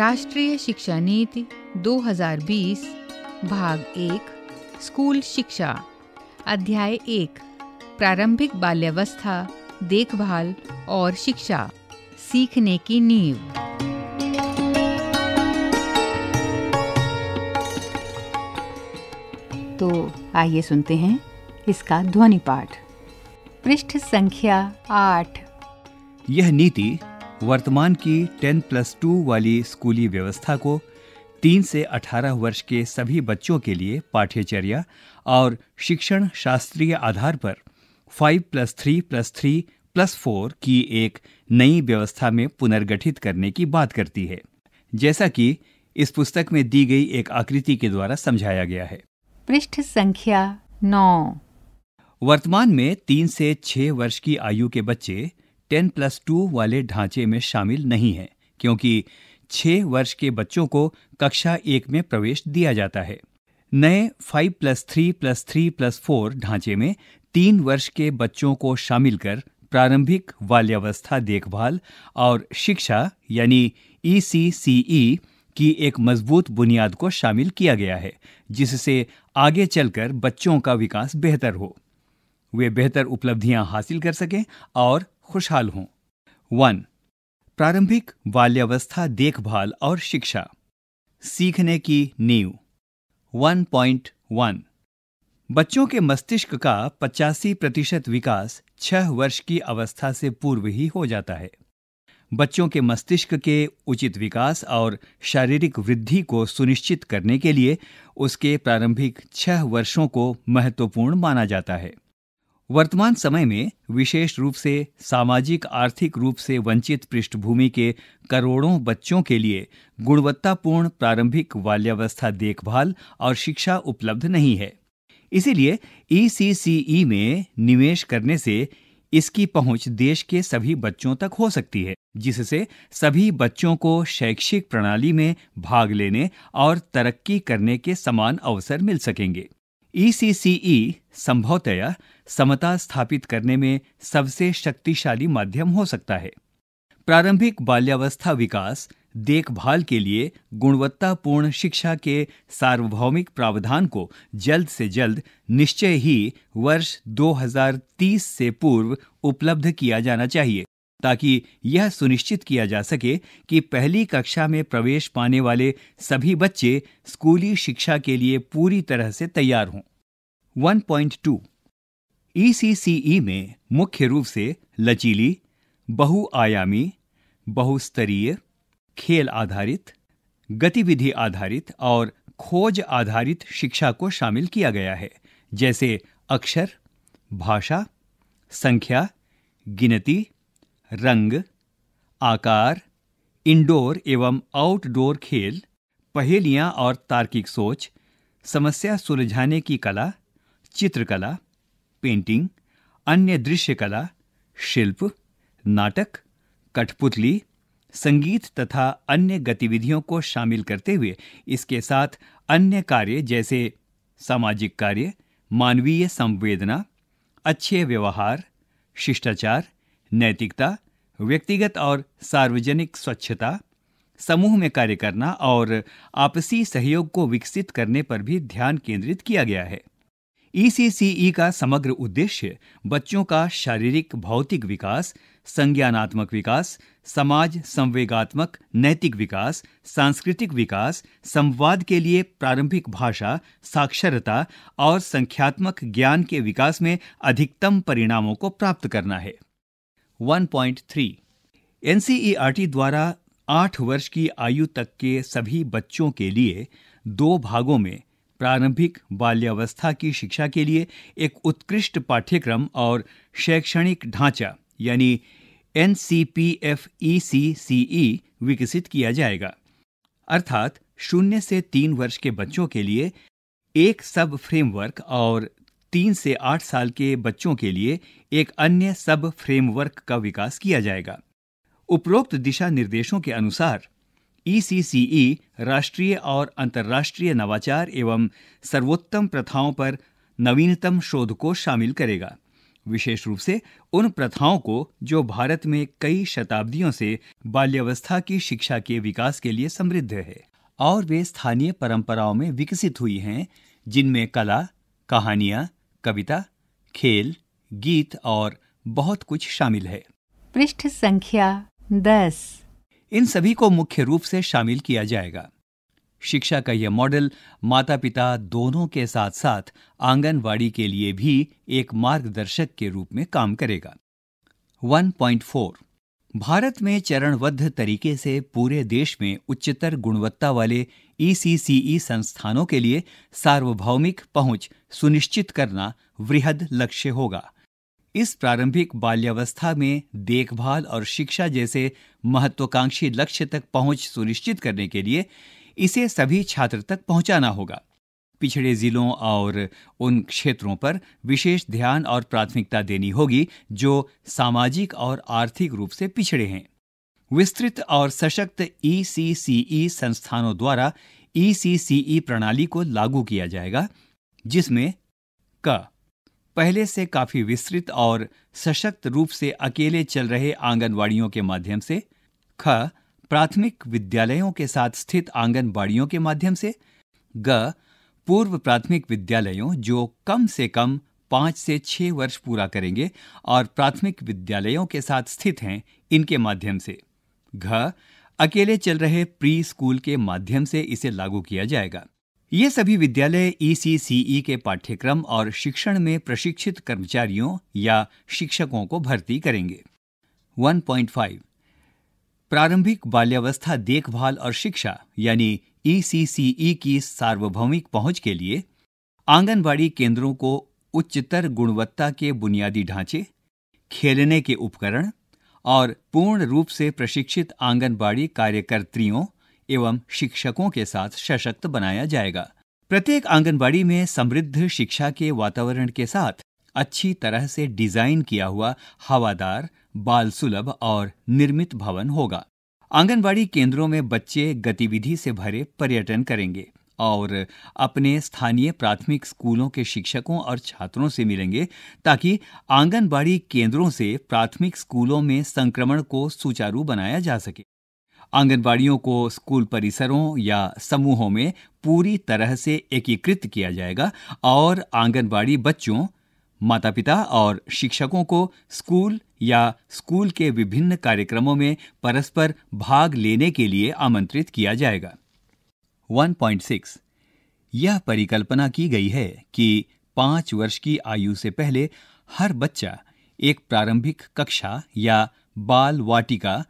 राष्ट्रीय शिक्षा नीति 2020 भाग एक स्कूल शिक्षा अध्याय एक प्रारंभिक बाल्यावस्था देखभाल और शिक्षा सीखने की नींव तो आइए सुनते हैं इसका ध्वनि पाठ पृष्ठ संख्या आठ यह नीति वर्तमान की 10 प्लस टू वाली स्कूली व्यवस्था को तीन से अठारह वर्ष के सभी बच्चों के लिए पाठ्यचर्या और शिक्षण शास्त्रीय आधार पर five plus three plus three plus four की एक नई व्यवस्था में पुनर्गठित करने की बात करती है जैसा कि इस पुस्तक में दी गई एक आकृति के द्वारा समझाया गया है पृष्ठ संख्या नौ वर्तमान में तीन से छह वर्ष की आयु के बच्चे टेन प्लस टू वाले ढांचे में शामिल नहीं है क्योंकि छह वर्ष के बच्चों को कक्षा एक में प्रवेश दिया जाता है नए five plus three plus three plus four ढांचे में तीन वर्ष के बच्चों को शामिल कर प्रारंभिक बाल्यावस्था देखभाल और शिक्षा यानी ई e e, की एक मजबूत बुनियाद को शामिल किया गया है जिससे आगे चलकर बच्चों का विकास बेहतर हो वे बेहतर उपलब्धियां हासिल कर सकें और खुशहाल हों वन प्रारंभिक बाल्यावस्था देखभाल और शिक्षा सीखने की नींव 1.1 बच्चों के मस्तिष्क का पचासी प्रतिशत विकास छह वर्ष की अवस्था से पूर्व ही हो जाता है बच्चों के मस्तिष्क के उचित विकास और शारीरिक वृद्धि को सुनिश्चित करने के लिए उसके प्रारंभिक छह वर्षों को महत्वपूर्ण माना जाता है वर्तमान समय में विशेष रूप से सामाजिक आर्थिक रूप से वंचित पृष्ठभूमि के करोड़ों बच्चों के लिए गुणवत्तापूर्ण प्रारंभिक बाल्यावस्था देखभाल और शिक्षा उपलब्ध नहीं है इसीलिए ई में निवेश करने से इसकी पहुंच देश के सभी बच्चों तक हो सकती है जिससे सभी बच्चों को शैक्षिक प्रणाली में भाग लेने और तरक्की करने के समान अवसर मिल सकेंगे ई e e संभवतया समता स्थापित करने में सबसे शक्तिशाली माध्यम हो सकता है प्रारंभिक बाल्यावस्था विकास देखभाल के लिए गुणवत्तापूर्ण शिक्षा के सार्वभौमिक प्रावधान को जल्द से जल्द निश्चय ही वर्ष 2030 से पूर्व उपलब्ध किया जाना चाहिए ताकि यह सुनिश्चित किया जा सके कि पहली कक्षा में प्रवेश पाने वाले सभी बच्चे स्कूली शिक्षा के लिए पूरी तरह से तैयार हों 1.2 ईसीसीई में मुख्य रूप से लचीली बहुआयामी बहुस्तरीय खेल आधारित गतिविधि आधारित और खोज आधारित शिक्षा को शामिल किया गया है जैसे अक्षर भाषा संख्या गिनती रंग आकार इंडोर एवं आउटडोर खेल पहेलियां और तार्किक सोच समस्या सुलझाने की कला चित्रकला पेंटिंग अन्य दृश्य कला शिल्प नाटक कठपुतली संगीत तथा अन्य गतिविधियों को शामिल करते हुए इसके साथ अन्य कार्य जैसे सामाजिक कार्य मानवीय संवेदना अच्छे व्यवहार शिष्टाचार नैतिकता व्यक्तिगत और सार्वजनिक स्वच्छता समूह में कार्य करना और आपसी सहयोग को विकसित करने पर भी ध्यान केंद्रित किया गया है ई का समग्र उद्देश्य बच्चों का शारीरिक भौतिक विकास संज्ञानात्मक विकास समाज संवेगात्मक नैतिक विकास सांस्कृतिक विकास संवाद के लिए प्रारंभिक भाषा साक्षरता और संख्यात्मक ज्ञान के विकास में अधिकतम परिणामों को प्राप्त करना है 1.3 एनसीईआरटी e द्वारा आठ वर्ष की आयु तक के सभी बच्चों के लिए दो भागों में प्रारंभिक बाल्यावस्था की शिक्षा के लिए एक उत्कृष्ट पाठ्यक्रम और शैक्षणिक ढांचा यानी N C P F E C C E विकसित किया जाएगा अर्थात शून्य से तीन वर्ष के बच्चों के लिए एक सब फ्रेमवर्क और तीन से आठ साल के बच्चों के लिए एक अन्य सब फ्रेमवर्क का विकास किया जाएगा उपरोक्त दिशा निर्देशों के अनुसार ईसीसीई e e राष्ट्रीय और अंतर्राष्ट्रीय नवाचार एवं सर्वोत्तम प्रथाओं पर नवीनतम शोध को शामिल करेगा विशेष रूप से उन प्रथाओं को जो भारत में कई शताब्दियों से बाल्यवस्था की शिक्षा के विकास के लिए समृद्ध है और वे स्थानीय परंपराओं में विकसित हुई हैं जिनमें कला कहानियाँ कविता खेल गीत और बहुत कुछ शामिल है पृष्ठ संख्या दस इन सभी को मुख्य रूप से शामिल किया जाएगा शिक्षा का यह मॉडल माता पिता दोनों के साथ साथ आंगनवाड़ी के लिए भी एक मार्गदर्शक के रूप में काम करेगा 1.4 भारत में चरणबद्ध तरीके से पूरे देश में उच्चतर गुणवत्ता वाले ईसीसीई e e संस्थानों के लिए सार्वभौमिक पहुंच सुनिश्चित करना वृहद लक्ष्य होगा इस प्रारंभिक बाल्यावस्था में देखभाल और शिक्षा जैसे महत्वाकांक्षी लक्ष्य तक पहुंच सुनिश्चित करने के लिए इसे सभी छात्र तक पहुंचाना होगा पिछड़े जिलों और उन क्षेत्रों पर विशेष ध्यान और प्राथमिकता देनी होगी जो सामाजिक और आर्थिक रूप से पिछड़े हैं विस्तृत और सशक्त ई संस्थानों द्वारा ई प्रणाली को लागू किया जाएगा जिसमें क पहले से काफी विस्तृत और सशक्त रूप से अकेले चल रहे आंगनवाड़ियों के माध्यम से ख प्राथमिक विद्यालयों के साथ स्थित आंगनबाड़ियों के माध्यम से ग पूर्व प्राथमिक विद्यालयों जो कम से कम पांच से छह वर्ष पूरा करेंगे और प्राथमिक विद्यालयों के साथ स्थित हैं इनके माध्यम से घ अकेले चल रहे प्री स्कूल के माध्यम से इसे लागू किया जाएगा ये सभी विद्यालय ई e e के पाठ्यक्रम और शिक्षण में प्रशिक्षित कर्मचारियों या शिक्षकों को भर्ती करेंगे 1.5 प्रारंभिक बाल्यावस्था देखभाल और शिक्षा यानी ई e की सार्वभौमिक पहुंच के लिए आंगनबाड़ी केंद्रों को उच्चतर गुणवत्ता के बुनियादी ढांचे खेलने के उपकरण और पूर्ण रूप से प्रशिक्षित आंगनबाड़ी कार्यकर्त्रियों एवं शिक्षकों के साथ सशक्त बनाया जाएगा प्रत्येक आंगनबाड़ी में समृद्ध शिक्षा के वातावरण के साथ अच्छी तरह से डिजाइन किया हुआ हवादार बाल सुलभ और निर्मित भवन होगा आंगनबाड़ी केंद्रों में बच्चे गतिविधि से भरे पर्यटन करेंगे और अपने स्थानीय प्राथमिक स्कूलों के शिक्षकों और छात्रों से मिलेंगे ताकि आंगनबाड़ी केंद्रों से प्राथमिक स्कूलों में संक्रमण को सुचारू बनाया जा सके आंगनबाड़ियों को स्कूल परिसरों या समूहों में पूरी तरह से एकीकृत किया जाएगा और आंगनबाड़ी बच्चों माता पिता और शिक्षकों को स्कूल या स्कूल के विभिन्न कार्यक्रमों में परस्पर भाग लेने के लिए आमंत्रित किया जाएगा 1.6 यह परिकल्पना की गई है कि पांच वर्ष की आयु से पहले हर बच्चा एक प्रारंभिक कक्षा या बाल वाटिका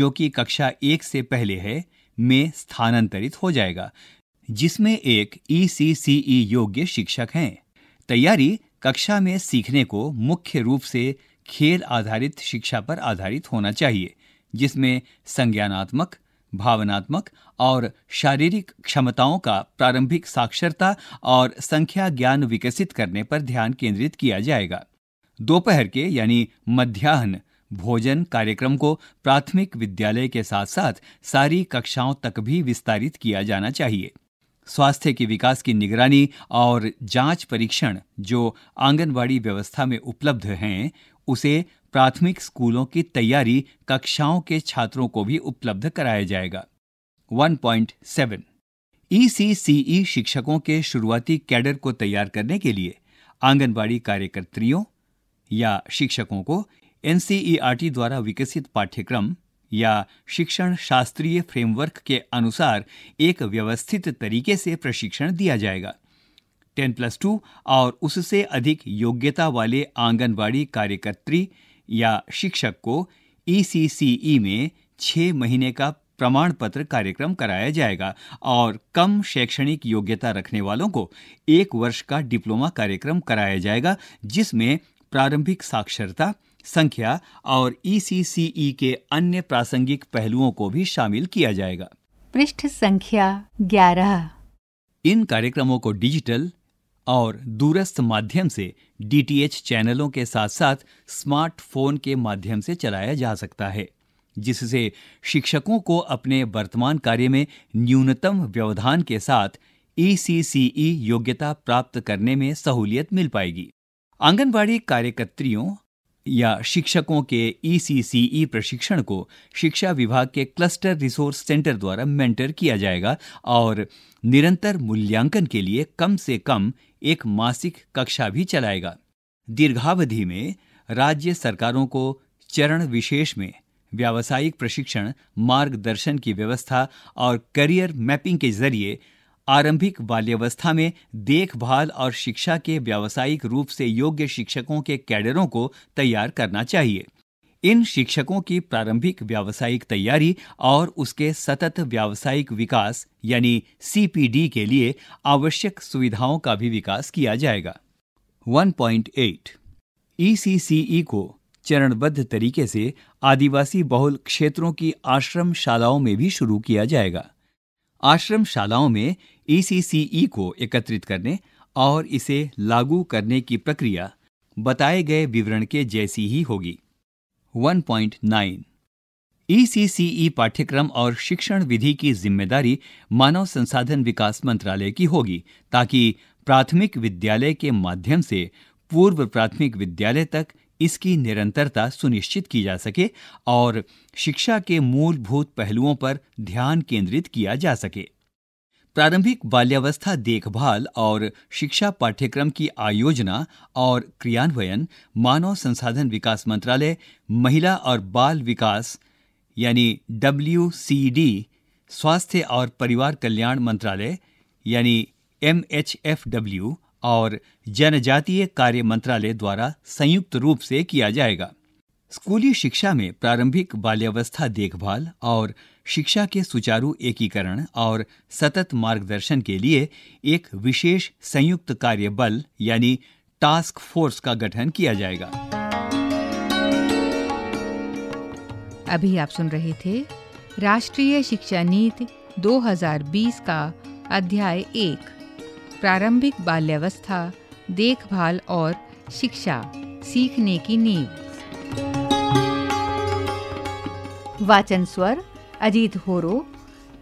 जो कि कक्षा एक से पहले है में स्थानांतरित हो जाएगा जिसमें एक ई योग्य शिक्षक हैं तैयारी कक्षा में सीखने को मुख्य रूप से खेल आधारित शिक्षा पर आधारित होना चाहिए जिसमें संज्ञानात्मक भावनात्मक और शारीरिक क्षमताओं का प्रारंभिक साक्षरता और संख्या ज्ञान विकसित करने पर ध्यान केंद्रित किया जाएगा दोपहर के यानी मध्याह्न भोजन कार्यक्रम को प्राथमिक विद्यालय के साथ साथ सारी कक्षाओं तक भी विस्तारित किया जाना चाहिए स्वास्थ्य के विकास की निगरानी और जांच परीक्षण जो आंगनवाड़ी व्यवस्था में उपलब्ध हैं उसे प्राथमिक स्कूलों की तैयारी कक्षाओं के छात्रों को भी उपलब्ध कराया जाएगा 1.7 ईसीसीई e e शिक्षकों के शुरुआती कैडर को तैयार करने के लिए आंगनबाड़ी कार्यकर्त्रियों या शिक्षकों को एनसीईआरटी e द्वारा विकसित पाठ्यक्रम या शिक्षण शास्त्रीय फ्रेमवर्क के अनुसार एक व्यवस्थित तरीके से प्रशिक्षण दिया जाएगा 10 प्लस टू और उससे अधिक योग्यता वाले आंगनबाड़ी कार्यकर्त्री या शिक्षक को ई e e में 6 महीने का प्रमाण पत्र कार्यक्रम कराया जाएगा और कम शैक्षणिक योग्यता रखने वालों को एक वर्ष का डिप्लोमा कार्यक्रम कराया जाएगा जिसमें प्रारंभिक साक्षरता संख्या और ई e के अन्य प्रासंगिक पहलुओं को भी शामिल किया जाएगा पृष्ठ संख्या ग्यारह इन कार्यक्रमों को डिजिटल और दूरस्थ माध्यम से डीटीएच चैनलों के साथ साथ स्मार्टफोन के माध्यम से चलाया जा सकता है जिससे शिक्षकों को अपने वर्तमान कार्य में न्यूनतम व्यवधान के साथ ई e e योग्यता प्राप्त करने में सहूलियत मिल पाएगी आंगनबाड़ी कार्यकर्त्रियों या शिक्षकों के ई e प्रशिक्षण को शिक्षा विभाग के क्लस्टर रिसोर्स सेंटर द्वारा मेंटर किया जाएगा और निरंतर मूल्यांकन के लिए कम से कम एक मासिक कक्षा भी चलाएगा दीर्घावधि में राज्य सरकारों को चरण विशेष में व्यावसायिक प्रशिक्षण मार्गदर्शन की व्यवस्था और करियर मैपिंग के जरिए आरंभिक बाल्यवस्था में देखभाल और शिक्षा के व्यावसायिक रूप से योग्य शिक्षकों के कैडरों को तैयार करना चाहिए इन शिक्षकों की प्रारंभिक व्यावसायिक तैयारी और उसके सतत व्यावसायिक विकास यानी सीपीडी के लिए आवश्यक सुविधाओं का भी विकास किया जाएगा 1.8 ईसीसीई e e को चरणबद्ध तरीके से आदिवासी बहुल क्षेत्रों की आश्रम शालाओं में भी शुरू किया जाएगा आश्रम शालाओं में ईसीसीई e को एकत्रित करने और इसे लागू करने की प्रक्रिया बताए गए विवरण के जैसी ही होगी 1.9 ईसीसीई e e पाठ्यक्रम और शिक्षण विधि की जिम्मेदारी मानव संसाधन विकास मंत्रालय की होगी ताकि प्राथमिक विद्यालय के माध्यम से पूर्व प्राथमिक विद्यालय तक इसकी निरंतरता सुनिश्चित की जा सके और शिक्षा के मूलभूत पहलुओं पर ध्यान केंद्रित किया जा सके प्रारंभिक बाल्यावस्था देखभाल और शिक्षा पाठ्यक्रम की आयोजना और क्रियान्वयन मानव संसाधन विकास मंत्रालय महिला और बाल विकास यानी डब्ल्यू स्वास्थ्य और परिवार कल्याण मंत्रालय यानी एम और जनजातीय कार्य मंत्रालय द्वारा संयुक्त रूप से किया जाएगा स्कूली शिक्षा में प्रारंभिक बाल्यावस्था देखभाल और शिक्षा के सुचारू एकीकरण और सतत मार्गदर्शन के लिए एक विशेष संयुक्त कार्य बल यानी टास्क फोर्स का गठन किया जाएगा अभी आप सुन रहे थे राष्ट्रीय शिक्षा नीति 2020 का अध्याय एक प्रारंभिक बाल्यावस्था देखभाल और शिक्षा सीखने की नींव वाचन स्वर अजीत होरो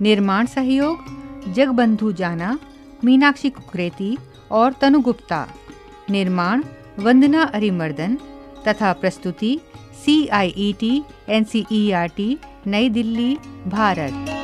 निर्माण सहयोग जगबंधु जाना मीनाक्षी कुकरेती और तनु गुप्ता निर्माण वंदना अरिमर्दन तथा प्रस्तुति C I E T N C E R T New Delhi Bharat